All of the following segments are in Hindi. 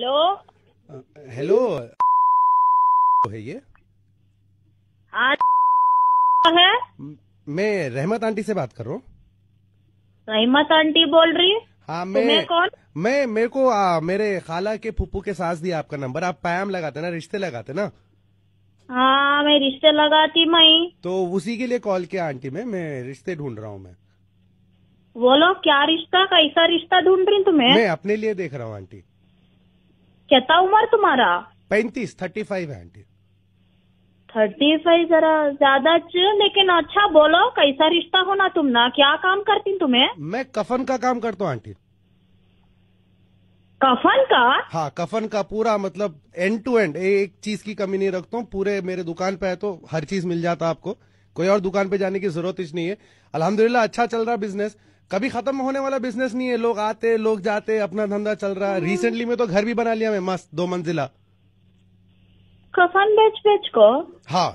हेलो हेलो है ये हाँ, है मैं रहमत आंटी से बात कर रहा हूँ रहमत आंटी बोल रही हाँ तो मैं कौन मैं मेरे को आ, मेरे खाला के फुप्पू के सास दिया आपका नंबर आप पैम लगाते ना रिश्ते लगाते ना हाँ मैं रिश्ते लगाती मई तो उसी के लिए कॉल किया आंटी मैं मैं रिश्ते ढूंढ रहा हूँ मैं बोलो क्या रिश्ता कैसा रिश्ता ढूंढ रही तुम्हें मैं अपने लिए देख रहा हूँ आंटी कहता उम्र तुम्हारा पैंतीस थर्टी फाइव है आंटी थर्टी फाइव जरा ज्यादा लेकिन अच्छा बोलो कैसा रिश्ता हो ना तुम ना क्या काम करती तुम्हें मैं कफन का काम करता हूँ आंटी कफन का हाँ कफन का पूरा मतलब एंड टू एंड एक चीज की कमी नहीं रखता हूँ पूरे मेरे दुकान पे है तो हर चीज मिल जाता आपको कोई और दुकान पे जाने की जरूरत ही नहीं है अल्हम्दुलिल्लाह अच्छा चल रहा बिजनेस कभी खत्म होने वाला बिजनेस नहीं है लोग आते लोग जाते अपना धंधा चल रहा है रिसेंटली हम्म। में तो घर भी बना लिया मैं मस्त दो मंजिला कफन बेच बेच को हाँ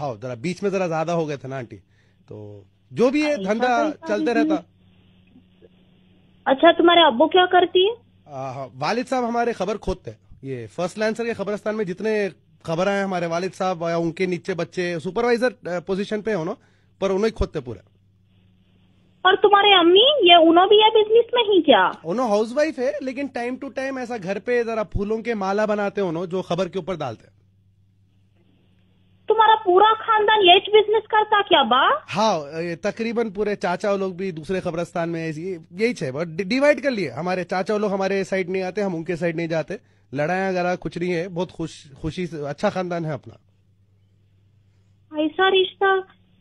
हाँ जरा बीच में जरा ज्यादा हो गए थे ना आंटी तो जो भी है धंधा चलते रहता अच्छा तुम्हारे अब क्या करती है हाँ, वालिद साहब हमारे खबर खोदते हैं ये फर्स्ट लैंसर के खबरस्तान में जितने खबर आए हमारे वालिद साहब या उनके नीचे बच्चे सुपरवाइजर पोजीशन पे हो ना पर उन्हें खोदते पूरा और तुम्हारे अम्मी ये उनो भी है बिजनेस में ही क्या उनो हाउस है लेकिन टाइम टू टाइम ऐसा घर पे जरा फूलों के माला बनाते उनो जो खबर के ऊपर डालते तुम्हारा पूरा खानदान ये बिजनेस करता क्या बा हाँ तकरीबन पूरे चाचा लोग भी दूसरे खबरस्तान में यही छे डिवाइड कर लिए हमारे चाचा लोग हमारे साइड नहीं आते हम उनके साइड नहीं जाते लड़ाया गला कुछ नहीं है बहुत खुश खुशी से अच्छा खानदान है अपना ऐसा रिश्ता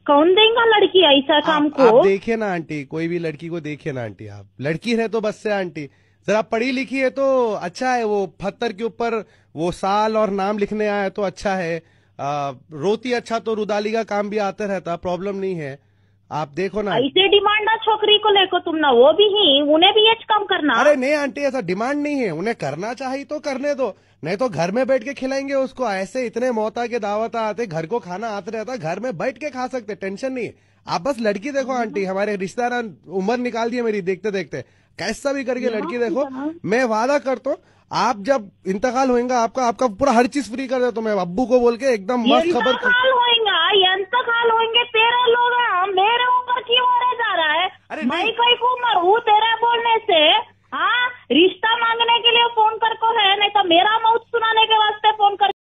कौन देगा लड़की ऐसा काम को आप देखे ना आंटी कोई भी लड़की को देखे ना आंटी आप लड़की है तो बस से आंटी जरा पढ़ी लिखी है तो अच्छा है वो पत्थर के ऊपर वो साल और नाम लिखने आया तो अच्छा है आ, रोती अच्छा तो रुदाली का काम भी आता रहता प्रॉब्लम नहीं है आप देखो ना ऐसे डिमांड ना छोकरी को लेको तुम ना वो भी ही उन्हें भी एज कम करना अरे नहीं आंटी ऐसा डिमांड नहीं है उन्हें करना चाहिए तो करने दो नहीं तो घर में बैठ के खिलाएंगे उसको ऐसे इतने मोहता के दावत आते घर को खाना आते रहता घर में बैठ के खा सकते टेंशन नहीं है आप बस लड़की देखो आंटी हमारे रिश्तेदार उम्र निकाल दी मेरी देखते देखते कैसा भी करके लड़की देखो मैं वादा करता हूँ आप जब इंतकाल होएगा आपका आपका पूरा हर चीज फ्री कर देता हूँ मैं अब्बू को बोल के एकदम मस्त खबर होएगा इंतकाल होएंगे क्यों होने जा रहा है अरे भाई कोई